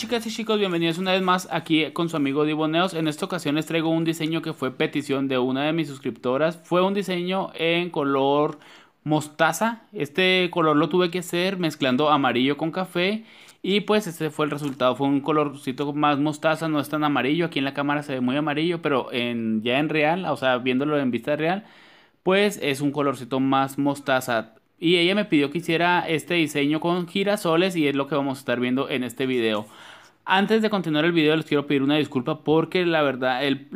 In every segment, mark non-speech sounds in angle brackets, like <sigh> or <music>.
chicas y chicos, bienvenidos una vez más aquí con su amigo Diboneos. En esta ocasión les traigo un diseño que fue petición de una de mis suscriptoras. Fue un diseño en color mostaza. Este color lo tuve que hacer mezclando amarillo con café. Y pues este fue el resultado. Fue un colorcito más mostaza, no es tan amarillo. Aquí en la cámara se ve muy amarillo, pero ya en real, o sea, viéndolo en vista real, pues es un colorcito más mostaza y ella me pidió que hiciera este diseño con girasoles y es lo que vamos a estar viendo en este video. Antes de continuar el video les quiero pedir una disculpa porque la verdad, el,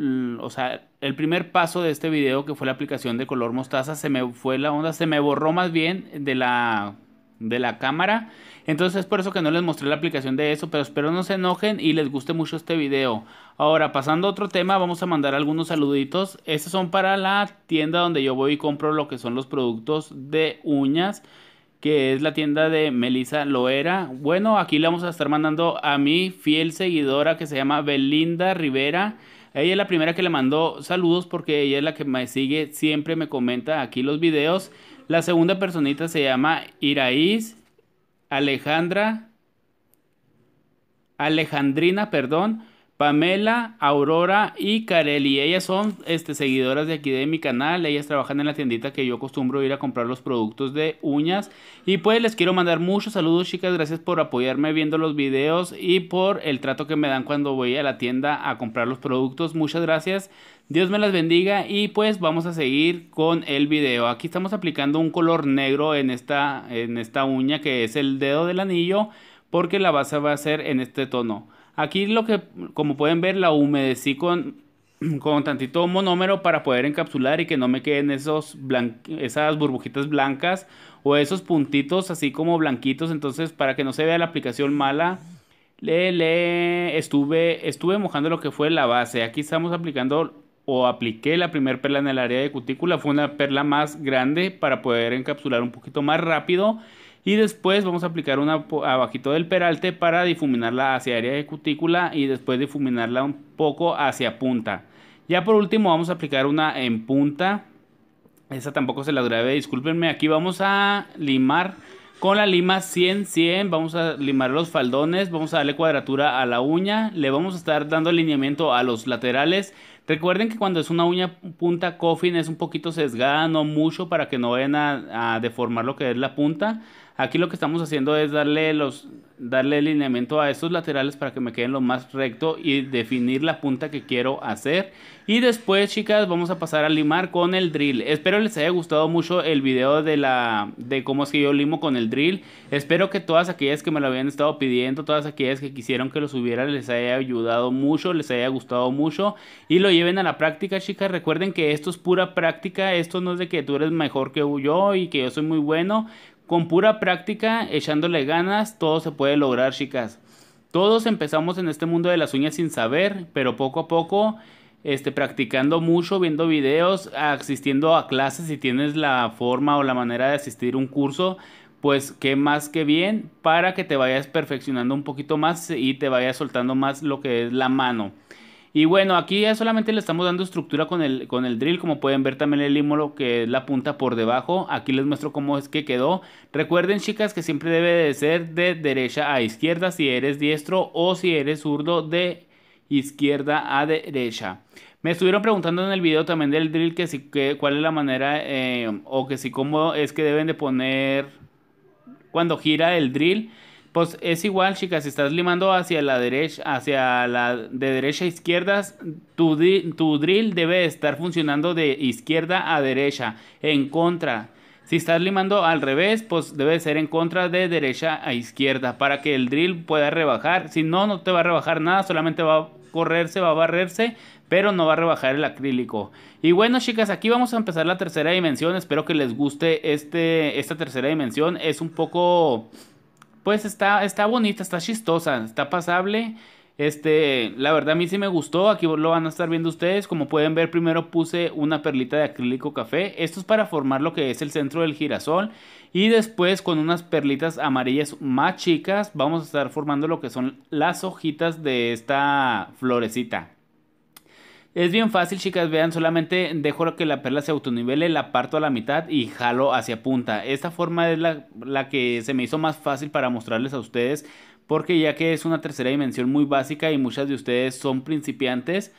sea, el primer paso de este video que fue la aplicación de color mostaza se me fue la onda, se me borró más bien de la de la cámara. Entonces es por eso que no les mostré la aplicación de eso, pero espero no se enojen y les guste mucho este video. Ahora, pasando a otro tema, vamos a mandar algunos saluditos. Estos son para la tienda donde yo voy y compro lo que son los productos de uñas, que es la tienda de Melissa Loera. Bueno, aquí le vamos a estar mandando a mi fiel seguidora que se llama Belinda Rivera. Ella es la primera que le mandó saludos porque ella es la que me sigue, siempre me comenta aquí los videos. La segunda personita se llama Iraís Alejandra, Alejandrina, perdón, Pamela, Aurora y Kareli. Ellas son este, seguidoras de aquí de mi canal. Ellas trabajan en la tiendita que yo acostumbro ir a comprar los productos de uñas. Y pues les quiero mandar muchos saludos, chicas. Gracias por apoyarme viendo los videos y por el trato que me dan cuando voy a la tienda a comprar los productos. Muchas gracias. Dios me las bendiga y pues vamos a seguir con el video. Aquí estamos aplicando un color negro en esta, en esta uña que es el dedo del anillo porque la base va a ser en este tono. Aquí lo que, como pueden ver, la humedecí con, <clears throat> con tantito monómero para poder encapsular y que no me queden esos esas burbujitas blancas o esos puntitos así como blanquitos. Entonces, para que no se vea la aplicación mala, le, le estuve, estuve mojando lo que fue la base. Aquí estamos aplicando o apliqué la primera perla en el área de cutícula. Fue una perla más grande para poder encapsular un poquito más rápido y después vamos a aplicar una abajito del peralte para difuminarla hacia área de cutícula y después difuminarla un poco hacia punta. Ya por último vamos a aplicar una en punta. Esa tampoco se la grabé, discúlpenme. Aquí vamos a limar con la lima 100-100. Vamos a limar los faldones, vamos a darle cuadratura a la uña. Le vamos a estar dando alineamiento a los laterales. Recuerden que cuando es una uña punta coffin es un poquito sesgada, no mucho, para que no vayan a deformar lo que es la punta. Aquí lo que estamos haciendo es darle los darle el lineamiento a estos laterales para que me queden lo más recto y definir la punta que quiero hacer. Y después, chicas, vamos a pasar a limar con el drill. Espero les haya gustado mucho el video de la de cómo es que yo limo con el drill. Espero que todas aquellas que me lo habían estado pidiendo, todas aquellas que quisieron que lo subiera les haya ayudado mucho, les haya gustado mucho y lo lleven a la práctica, chicas. Recuerden que esto es pura práctica, esto no es de que tú eres mejor que yo y que yo soy muy bueno. Con pura práctica, echándole ganas, todo se puede lograr, chicas. Todos empezamos en este mundo de las uñas sin saber, pero poco a poco, este, practicando mucho, viendo videos, asistiendo a clases, si tienes la forma o la manera de asistir un curso, pues qué más que bien para que te vayas perfeccionando un poquito más y te vayas soltando más lo que es la mano. Y bueno, aquí ya solamente le estamos dando estructura con el, con el drill, como pueden ver también el ímolo que es la punta por debajo. Aquí les muestro cómo es que quedó. Recuerden chicas que siempre debe de ser de derecha a izquierda si eres diestro o si eres zurdo de izquierda a derecha. Me estuvieron preguntando en el video también del drill que si cuál es la manera eh, o que si cómo es que deben de poner cuando gira el drill pues es igual, chicas, si estás limando hacia la derecha, hacia la de derecha a izquierda, tu, tu drill debe estar funcionando de izquierda a derecha, en contra. Si estás limando al revés, pues debe ser en contra de derecha a izquierda para que el drill pueda rebajar. Si no, no te va a rebajar nada, solamente va a correrse, va a barrerse, pero no va a rebajar el acrílico. Y bueno, chicas, aquí vamos a empezar la tercera dimensión. Espero que les guste este, esta tercera dimensión. Es un poco pues está, está bonita, está chistosa, está pasable. Este, la verdad a mí sí me gustó, aquí lo van a estar viendo ustedes, como pueden ver primero puse una perlita de acrílico café, esto es para formar lo que es el centro del girasol y después con unas perlitas amarillas más chicas vamos a estar formando lo que son las hojitas de esta florecita. Es bien fácil, chicas, vean, solamente dejo que la perla se autonivele, la parto a la mitad y jalo hacia punta. Esta forma es la, que se me hizo más fácil para mostrarles a ustedes, porque ya que es una tercera dimensión muy básica y muchas de ustedes son principiantes,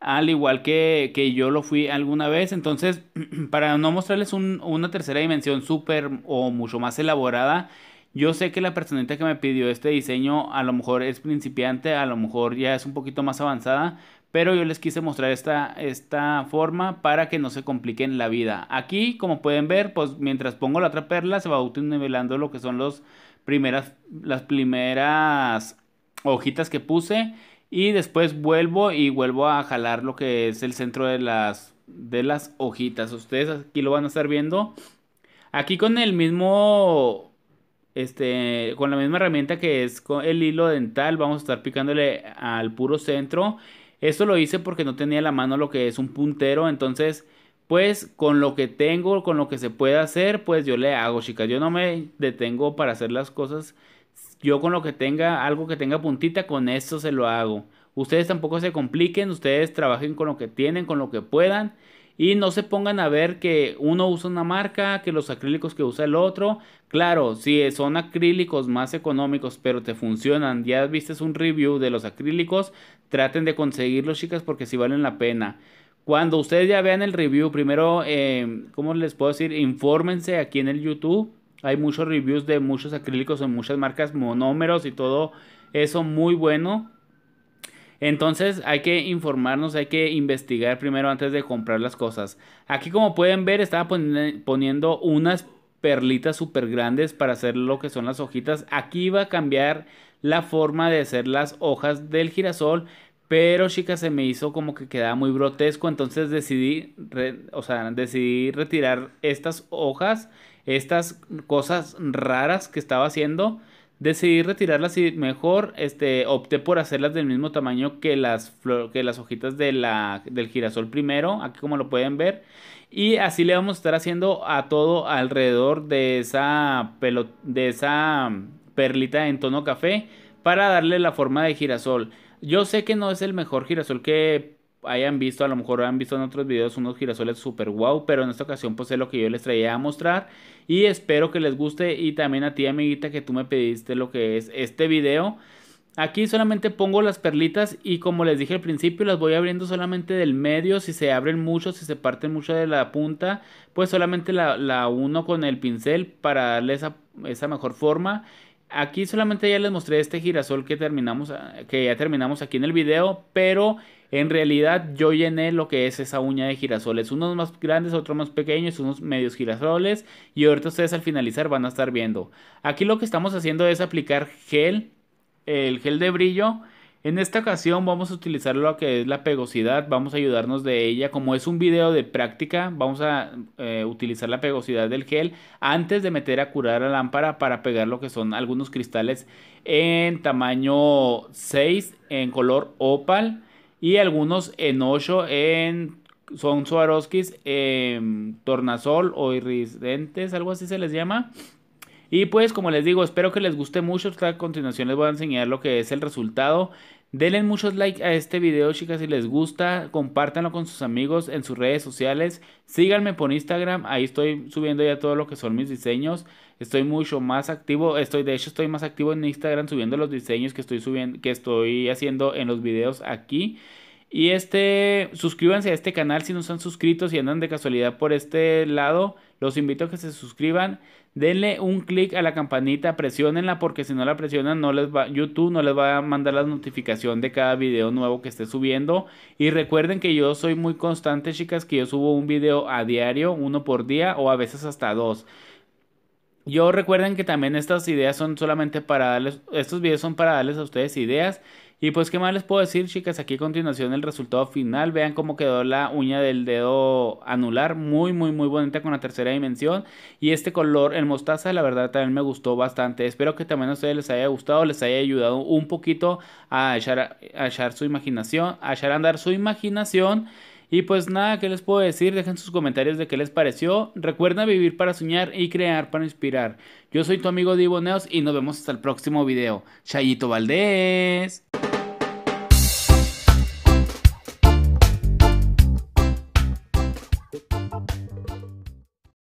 al igual que, que yo lo fui alguna vez, entonces <clears throat> para no mostrarles una tercera dimensión súper o mucho más elaborada, yo sé que la personita que me pidió este diseño a lo mejor es principiante, a lo mejor ya es un poquito más avanzada, pero yo les quise mostrar esta, esta forma para que no se compliquen la vida. Aquí, como pueden ver, pues mientras pongo la otra perla, se va nivelando lo que son primeras, las primeras hojitas que puse y después vuelvo y vuelvo a jalar lo que es el centro de las, de las hojitas. Ustedes aquí lo van a estar viendo. Aquí con el mismo, este, con la misma herramienta que es con el hilo dental, vamos a estar picándole al puro centro esto lo hice porque no tenía la mano lo que es un puntero, entonces pues con lo que tengo, con lo que se puede hacer, pues yo le hago, chicas. Yo no me detengo para hacer las cosas. Yo con lo que tenga, algo que tenga puntita, con esto se lo hago. Ustedes tampoco se compliquen, ustedes trabajen con lo que tienen, con lo que puedan. Y no se pongan a ver que uno usa una marca, que los acrílicos que usa el otro. Claro, si son acrílicos más económicos, pero te funcionan, ya viste un review de los acrílicos, traten de conseguirlos, chicas, porque si sí valen la pena. Cuando ustedes ya vean el review, primero, em, ¿cómo les puedo decir? Infórmense aquí en el YouTube. Hay muchos reviews de muchos acrílicos en muchas marcas, monómeros y todo eso muy bueno. Entonces hay que informarnos, hay que investigar primero antes de comprar las cosas. Aquí como pueden ver estaba poniendo unas perlitas súper grandes para hacer lo que son las hojitas. Aquí iba a cambiar la forma de hacer las hojas del girasol. Pero chicas, se me hizo como que quedaba muy grotesco. Entonces decidí, o sea, decidí retirar estas hojas, estas cosas raras que estaba haciendo. Decidí retirarlas y mejor este, opté por hacerlas del mismo tamaño que las, que las hojitas de la, del girasol primero, aquí como lo pueden ver. Y así le vamos a estar haciendo a todo alrededor de esa, de esa mm, perlita en tono café para darle la forma de girasol. Yo sé que no es el mejor girasol que hayan visto, a lo mejor han visto en otros videos unos girasoles super wow, pero en esta ocasión pues es lo que yo les traía a mostrar y espero que les guste y también a ti amiguita que tú me pediste lo que es este video. Aquí solamente pongo las perlitas y como les dije al principio las voy abriendo solamente del medio, si se abren mucho, si se parten mucho de la punta, pues solamente la, uno con el pincel para darle esa, esa mejor forma Aquí solamente ya les mostré este girasol que, terminamos, ah, que ya terminamos aquí en el video, pero en realidad yo llené lo que es esa uña de girasoles, unos más grandes, otros más pequeños, unos medios girasoles y ahorita ustedes al finalizar van a estar viendo. Aquí lo que estamos haciendo es aplicar gel, el gel de brillo en esta ocasión vamos a utilizar lo que es la pegosidad, vamos a ayudarnos de ella. Como es un video de práctica, vamos a eh, utilizar la pegosidad del gel antes de meter a curar la lámpara para pegar lo que son algunos cristales en tamaño 6 en color opal y algunos en 8 en son Swarovskis, en em, tornasol o iridentes, algo así se les llama. Y pues como les digo, espero que les guste mucho. A continuación les voy a enseñar lo que es el resultado. Denle muchos likes a este video, chicas, si les gusta. Compártanlo con sus amigos en sus redes sociales. Síganme por Instagram. Ahí estoy subiendo ya todo lo que son mis diseños. Estoy mucho más activo. Estoy, de hecho, estoy más activo en Instagram subiendo los diseños que estoy subiendo, que estoy haciendo en los videos aquí. Y este, suscríbanse a este canal si no están suscritos y andan de casualidad por este lado. Los invito a que se suscriban, denle un clic a la campanita, presionenla porque si no la presionan no les va, YouTube no les va a mandar la notificación de cada video nuevo que esté subiendo. Y recuerden que yo soy muy constante chicas, que yo subo un video a diario, uno por día o a veces hasta dos. Yo recuerden que también estas ideas son solamente para darles, estos videos son para darles a ustedes ideas. Y pues, ¿qué más les puedo decir, chicas? Aquí a continuación el resultado final. Vean cómo quedó la uña del dedo anular. Muy, muy, muy bonita con la tercera dimensión. Y este color el mostaza, la verdad, también me gustó bastante. Espero que también a ustedes les haya gustado, les haya ayudado un poquito a echar, a echar su imaginación, a echar a andar su imaginación. Y pues nada, ¿qué les puedo decir? Dejen sus comentarios de qué les pareció. Recuerda vivir para soñar y crear para inspirar. Yo soy tu amigo Divo y nos vemos hasta el próximo video. Chayito Valdés.